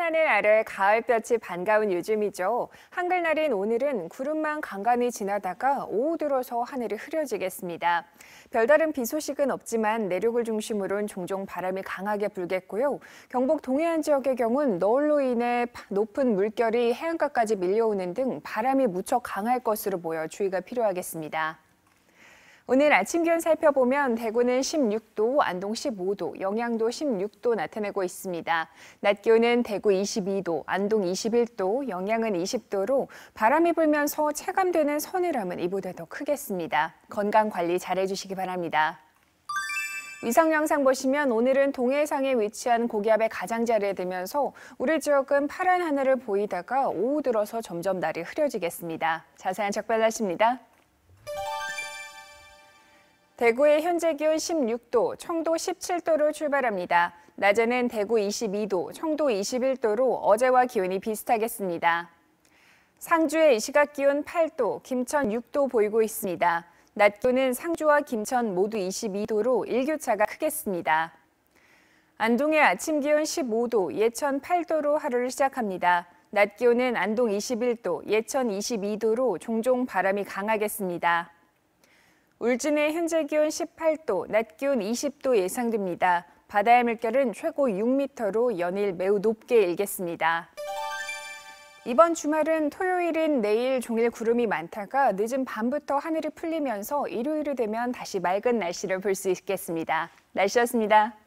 파란 하늘 아래 가을볕이 반가운 요즘이죠. 한글날인 오늘은 구름만 간간히 지나다가 오후 들어서 하늘이 흐려지겠습니다. 별다른 비 소식은 없지만 내륙을 중심으로는 종종 바람이 강하게 불겠고요. 경북 동해안 지역의 경우는 너울로 인해 높은 물결이 해안가까지 밀려오는 등 바람이 무척 강할 것으로 보여 주의가 필요하겠습니다. 오늘 아침 기온 살펴보면 대구는 16도, 안동 15도, 영양도 16도 나타내고 있습니다. 낮 기온은 대구 22도, 안동 21도, 영양은 20도로 바람이 불면서 체감되는 서늘함은 이보다 더 크겠습니다. 건강 관리 잘해주시기 바랍니다. 위성 영상 보시면 오늘은 동해상에 위치한 고기압의 가장자리에 들면서 우리 지역은 파란 하늘을 보이다가 오후 들어서 점점 날이 흐려지겠습니다. 자세한 적별 날씨입니다. 대구의 현재 기온 16도, 청도 17도로 출발합니다. 낮에는 대구 22도, 청도 21도로 어제와 기온이 비슷하겠습니다. 상주의 이 시각 기온 8도, 김천 6도 보이고 있습니다. 낮 기온은 상주와 김천 모두 22도로 일교차가 크겠습니다. 안동의 아침 기온 15도, 예천 8도로 하루를 시작합니다. 낮 기온은 안동 21도, 예천 22도로 종종 바람이 강하겠습니다. 울진의 현재 기온 18도, 낮 기온 20도 예상됩니다. 바다의 물결은 최고 6m로 연일 매우 높게 일겠습니다. 이번 주말은 토요일인 내일 종일 구름이 많다가 늦은 밤부터 하늘이 풀리면서 일요일이 되면 다시 맑은 날씨를 볼 수 있겠습니다. 날씨였습니다.